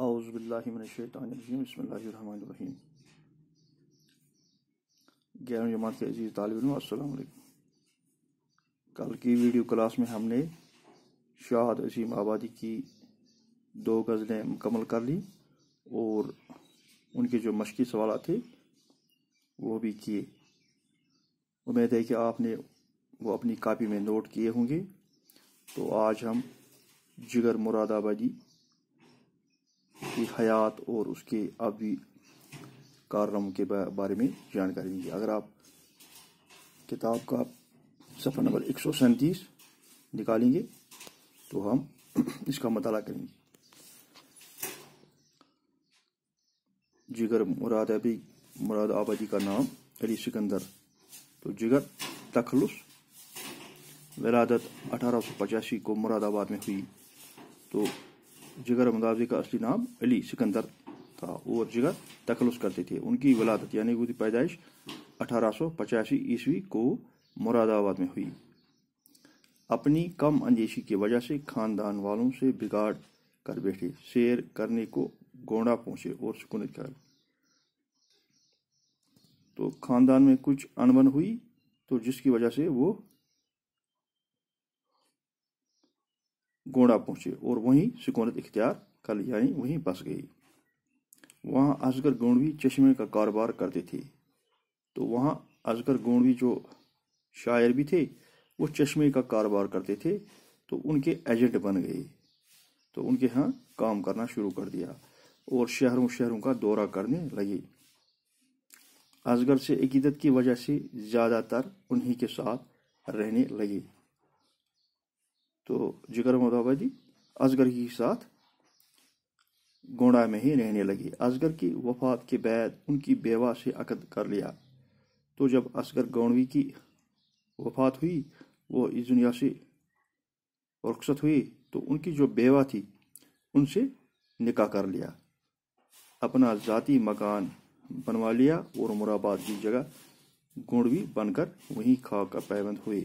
आउज़बिल्लिमिनशैतानरजीम ग्यारह जमात के अजीज़ तालब अल्लाम कल की वीडियो क्लास में हमने शाहद अजीम आबादी की दो गज़लें मुकमल कर ली और उनके जो मशक़ी सवाल थे वो भी किए उम्मीद है कि आपने वो अपनी कापी में नोट किए होंगे तो आज हम जिगर मुरादाबादी उसकी हयात और उसके आबी कार्यक्रम के बारे में जानकारी दीजिए अगर आप किताब का सफ़र नंबर एक सौ सैंतीस निकालेंगे तो हम इसका मताल करेंगे जिगर मुराद अभी मुराद आबादी का नाम अली सिकंदर तो जिगर तखलुस विलादत अठारह सौ पचासी को मुरादाबाद में हुई तो जिगर अहमदाब का असली नाम अली सिकंदर था और जिगर तखलस करते थे उनकी वलादत यानी उनकी पैदाइश अठारह ईस्वी को मुरादाबाद में हुई अपनी कम अंदेशी की वजह से खानदान वालों से बिगाड़ कर बैठे शेर करने को गोंडा पहुंचे और सुकून कर तो खानदान में कुछ अनबन हुई तो जिसकी वजह से वो गोंडा पहुंचे और वहीं सुकूनत इख्तियार कर लिया वहीं बस गई वहाँ असगर गोंडवी चश्मे का कारोबार करते थे तो वहाँ असगर गोंडवी जो शायर भी थे वो चश्मे का कारोबार करते थे तो उनके एजेंट बन गए तो उनके यहाँ काम करना शुरू कर दिया और शहरों शहरों का दौरा करने लगे असगर से अकीदत की वजह से ज़्यादातर उन्हीं के साथ रहने लगे तो जिगर मुताबा जी असगर के साथ गोंडा में ही रहने लगी असगर की वफात के बाद उनकी बेवा से अकद कर लिया तो जब असगर गोंडवी की वफात हुई वो इस दुनिया से रुख्सत हुई तो उनकी जो बेवा थी उनसे निकाह कर लिया अपना ज़ाती मकान बनवा लिया और मुराबाद की जगह गोंडवी बनकर वहीं खा का पैबंद हुए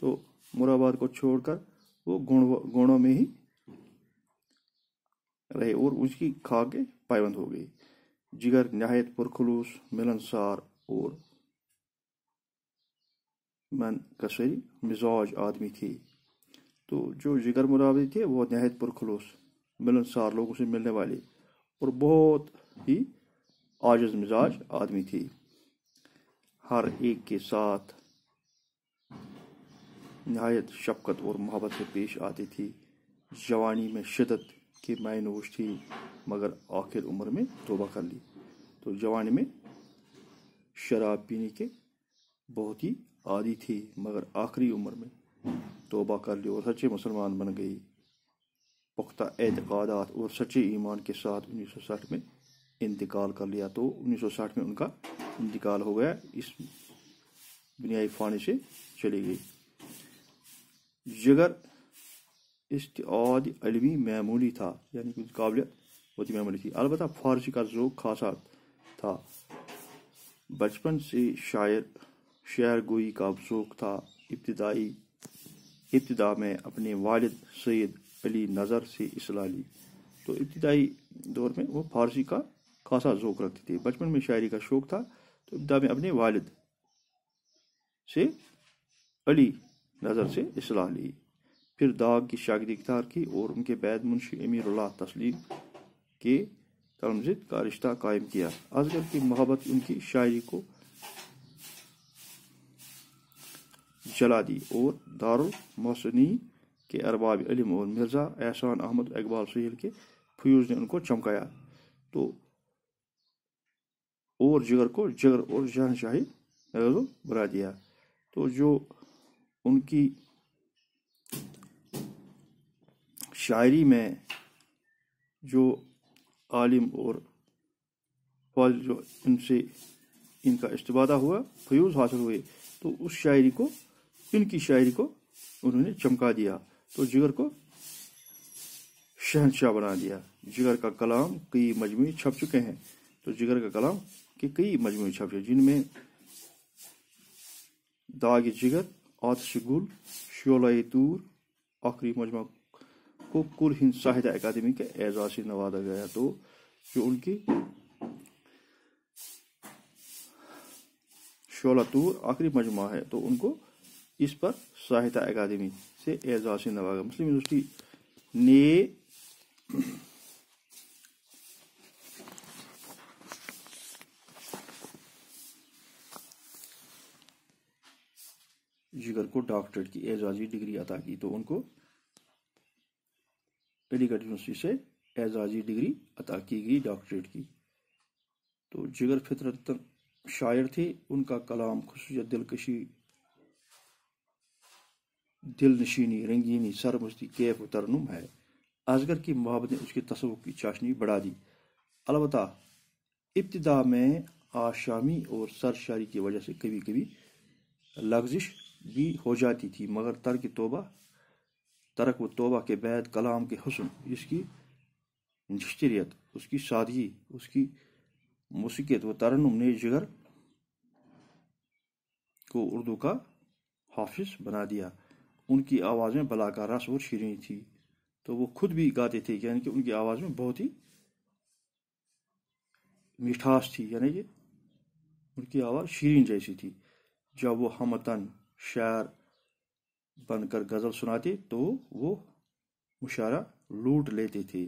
तो मुराबाद को छोड़कर वो गुण गुणों में ही रहे और उसकी खाके पाबंद हो गई जिगर नहायत पुरखलूस मिलनसार और मन कसरी मिजाज आदमी थी तो जो जिगर मुरावरी थे वो नहायत पुरखलूस मिलनसार लोगों से मिलने वाले और बहुत ही आजज मिजाज आदमी थी हर एक के साथ नहायत शफकत और मोहब्बत से पेश आती थी जवानी में शिदत के मायनोश थी मगर आखिर उम्र में तोबा कर ली तो जवानी में शराब पीने के बहुत ही आदि थी मगर आखिरी उम्र में तोबा कर ली और सच्चे मुसलमान बन गई पुख्ता एतकादात और सच्चे ईमान के साथ 1960 में इंतकाल कर लिया तो 1960 में उनका इंतकाल हो गया इस दुनियाई फाने से चली गई जिगर इस्ताद अलमी मामूली था यानी कुछ काबिलियत बहुत ही मामूली थी अलबत् फारसी का जोक खासा था बचपन से शायर शेर गोई का जोक था इब्तदाई इब्तदा में अपने वालिद सैद अली नज़र से इसला ली तो इब्तदाई दौर में वो फारसी का खासा जोक रखते थे बचपन में शायरी का शौक था तो इब्तदा में अपने वालिद से अली नज़र से इसलाह ली फिर दाग की शागिद इकदार की और उनके बैद मुंशी उल्ला तस्लीम के तलमजिद का रिश्ता कायम किया अजगर की मोहब्बत उनकी शायरी को जला दी और दारुल मौसनी के अरबाब इलम और मिर्ज़ा एहसान अहमद इकबाल सहील के फ्यूज़ ने उनको चमकाया तो और जिगर को जिगर और शाही बना दिया तो जो उनकी शायरी में जो आलिम और फल जो इनसे इनका इस्तबादा हुआ फ्यूज़ हासिल हुए तो उस शायरी को इनकी शायरी को उन्होंने चमका दिया तो जिगर को शहनशाह बना दिया जिगर का कलाम कई मजमू छप चुके हैं तो जिगर का कलाम के कई मजमू छप चुके जिनमें दाग जिगर آتش گل शोलय आखिरी मजमा को कुल हिंद साहित्य अकादमी के एजाज से नवाजा गया तो जो उनकी शोला तूर आखिरी मजमा है तो उनको इस पर साहित्य अकादमी से एजाज से नवाजा मुस्लिम यूनिवर्सिटी ने जिगर को डॉक्टरेट की एजाजी डिग्री अदा की तो उनको अलीगढ़ यूनिवर्सिटी से एजाजी डिग्री अता की गई डॉक्टरेट की तो जिगर फितरत शायर थे उनका कलाम खसूसियत दिलकशी दिल नशीनी रंगीनी सरमस्ती कैफ तरनुम है असगर की मोहब्बत ने उसके तस्वुर की चाशनी बढ़ा दी अलबत् इब्तदा में आशामी और सरशारी की वजह से कभी कभी लग्जिश भी हो जाती थी मगर तर्क तोबा तर्क व तोबा के बैद कलाम के हसन इसकी जश्तरीत उसकी सादगी उसकी मौसीत व तरनम ने जिगर को उर्दू का हाफिज बना दिया उनकी आवाज़ बला का रस और शीरें थी तो वो खुद भी गाते थे यानी कि उनकी आवाज़ में बहुत ही मिठास थी यानी कि उनकी आवाज़ शीरें जैसी थी जब वो हमतन शार बनकर गज़ल सुनाते तो वो मुशारा लूट लेते थे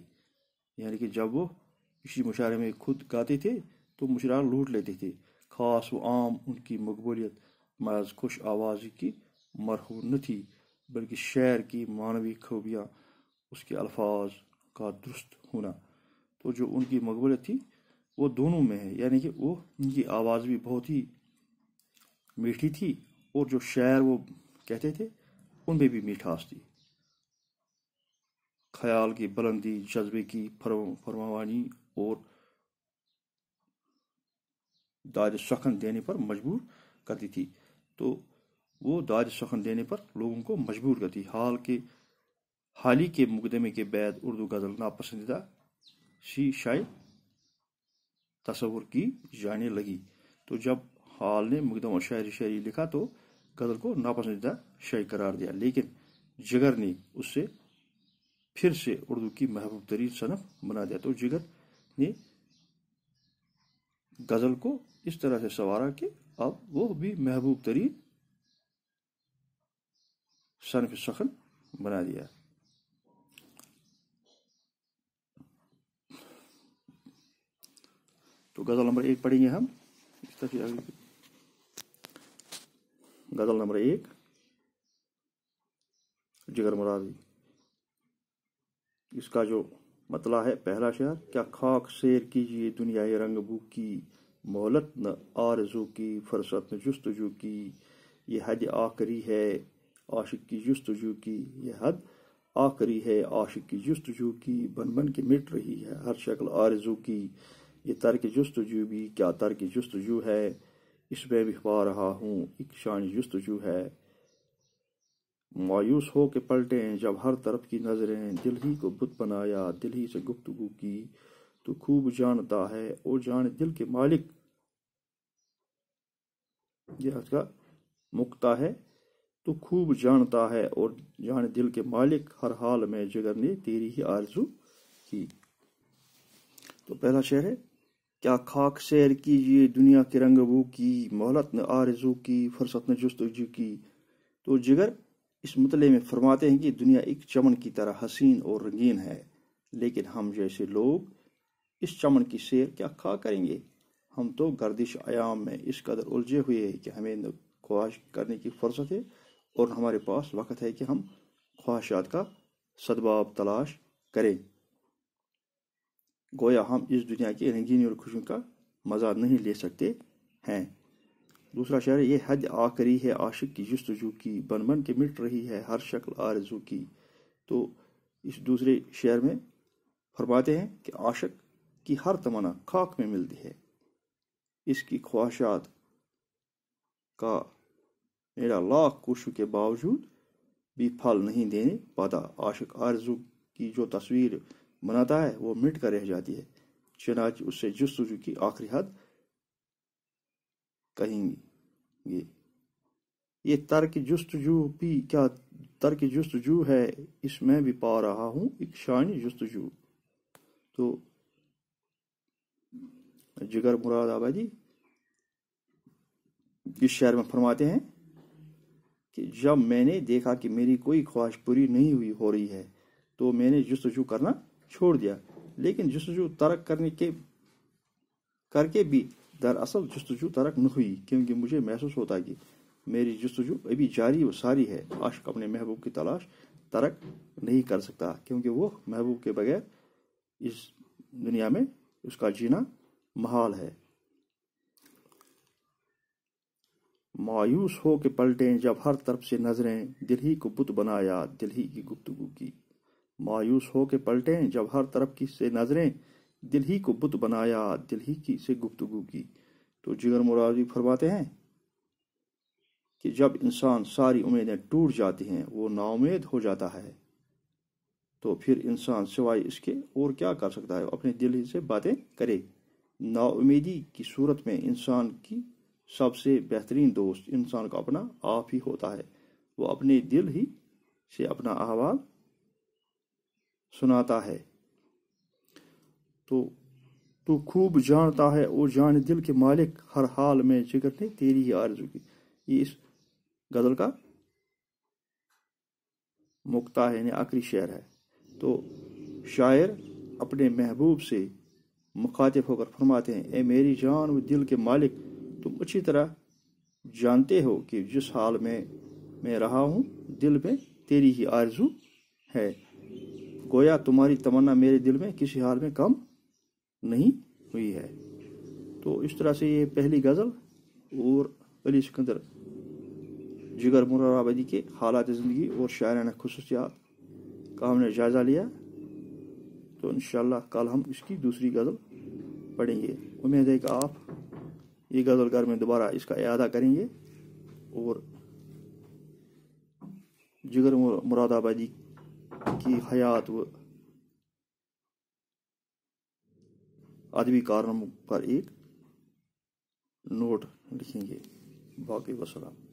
यानी कि जब वो इसी मुशारे में खुद गाते थे तो मुशारा लूट लेते थे खास व आम उनकी मकबूलियत महज खुश आवाज़ की मरहू न थी बल्कि शेर की मानवी खूबियाँ उसके अल्फाज का दुरुस्त होना तो जो उनकी मकबूलियत थी वो दोनों में है यानी कि वो उनकी आवाज़ भी बहुत ही मीठी थी और जो शायर वो कहते थे उनमें भी मिठास थी ख्याल की बुलंदी जज्बे की फरमावानी और दाज सखन देने पर मजबूर करती थी तो वो दाज सखन देने पर लोगों को मजबूर करती हाल के हाल ही के मुकदमे के बाद उर्दू गज़ल नापसंदीदा सी शायद तस्वुर की जाने लगी तो जब हाल ने मुकदमा शायरी शायरी लिखा तो कदर को नापसंदीदा शय करार दिया लेकिन जिगर ने उससे फिर से उर्दू की महबूब तरीन सनफ बना दिया तो जिगर ने गज़ल को इस तरह से संवारा कि अब वो भी महबूब तरीन सनफ सखन बना दिया तो गज़ल नंबर एक पढ़ेंगे हम इस तरह गजल नंबर एक जिगर मुरादी इसका जो मतला है पहला शहर क्या खाक शेर कीजिए दुनिया रंग बू की मोहलत न आरजू की फरसत न जस्तजू की ये हद आखरी है आशिक की जस्तजू की ये हद आखरी है आशिक की जस्तजू की बन बन के मिट रही है हर शक्ल आरजू की ये तर्क जस्तजू भी क्या तर्क जस्तजू है इसमें बिखवा रहा हूँ इक्शान जो है मायूस हो के पलटे जब हर तरफ की नज़रें दिल ही को बुत बनाया दिल ही से गुफ्तगु की तो खूब जानता है और जान दिल के मालिक यह का मुक्ता है तो खूब जानता है और जान दिल के मालिक हर हाल में जिगर ने तेरी ही आरजू की तो पहला शहर है क्या खाक सैर की ये दुनिया के रंग वो की मोहलत ने आरजू की फुर्सत ने जस्तजू की तो जिगर इस मतले में फरमाते हैं कि दुनिया एक चमन की तरह हसीन और रंगीन है लेकिन हम जैसे लोग इस चमन की सैर क्या खा करेंगे हम तो गर्दिश आयाम में इस कदर उलझे हुए हैं कि हमें ख्वाहिश करने की फुर्सत है और हमारे पास वक्त है कि हम ख्वाहिशात का सदबाब तलाश करें गोया हम इस दुनिया की रंगीनी और खुशियों का मज़ा नहीं ले सकते हैं दूसरा शहर ये हद आ है आशिक की जस्तजू की बन बन के मिट रही है हर शक्ल आरजू की तो इस दूसरे शहर में फरमाते हैं कि आशक की हर तमन्ना खाक में मिलती है इसकी ख्वाहिशात का मेरा लाख कोशों के बावजूद भी फल नहीं देने पाता आशिक आरजू की जो तस्वीर मनाता है वो मिट कर रह जाती है चनाच उससे जस्तजू की आखिरी हद कहेंगी ये तर्क जस्तजू भी क्या तर्क जस्तजू है इसमें भी पा रहा हूं शान जस्तजू तो जिगर मुराद आबादी इस शहर में फरमाते हैं कि जब मैंने देखा कि मेरी कोई ख्वाहिश पूरी नहीं हुई हो रही है तो मैंने जस्तजू करना छोड़ दिया लेकिन जस्तजू तर्क करने के करके भी दरअसल जस्तजू तर्क न हुई क्योंकि मुझे महसूस होता कि मेरी जस्तजु अभी जारी व सारी है आश अपने महबूब की तलाश तर्क नहीं कर सकता क्योंकि वो महबूब के बगैर इस दुनिया में उसका जीना महाल है मायूस हो के पलटें जब हर तरफ से नजरें दिल ही को बुत बनाया दिल ही की गुप्तगु की मायूस हो के पलटे जब हर तरफ की से नजरें दिल ही को बुत बनाया दिल ही की से गुफ्तगु की तो जिगर मुरादी फरमाते हैं कि जब इंसान सारी उम्मीदें टूट जाती हैं वो नाउमेद हो जाता है तो फिर इंसान सिवाय इसके और क्या कर सकता है अपने दिल से बातें करे नाउमीदी की सूरत में इंसान की सबसे बेहतरीन दोस्त इंसान का अपना आप ही होता है वो अपने दिल ही से अपना अहवाल सुनाता है तो तू खूब जानता है और जान दिल के मालिक हर हाल में जिक्र ने तेरी ही आरजू की ये इस गजल का मुक्ता है यानी आखिरी शेर है तो शायर अपने महबूब से मुखातिब होकर फरमाते हैं ए मेरी जान व दिल के मालिक तुम अच्छी तरह जानते हो कि जिस हाल में मैं रहा हूँ दिल में तेरी ही आरजू है गोया तुम्हारी तमन्ना मेरे दिल में किसी हाल में कम नहीं हुई है तो इस तरह से ये पहली गज़ल और अली सिकंदर जिगर मुराबादी के हालात ज़िंदगी और शायराना खसूसियात का हमने जायज़ा लिया तो इन कल हम इसकी दूसरी गज़ल पढ़ेंगे उम्मीद है कि आप ये गज़ल घर में दोबारा इसका अदा करेंगे और जिगर मुरादाबादी की हयात व आदमी कारणों पर एक नोट लिखेंगे बाकी वसलाम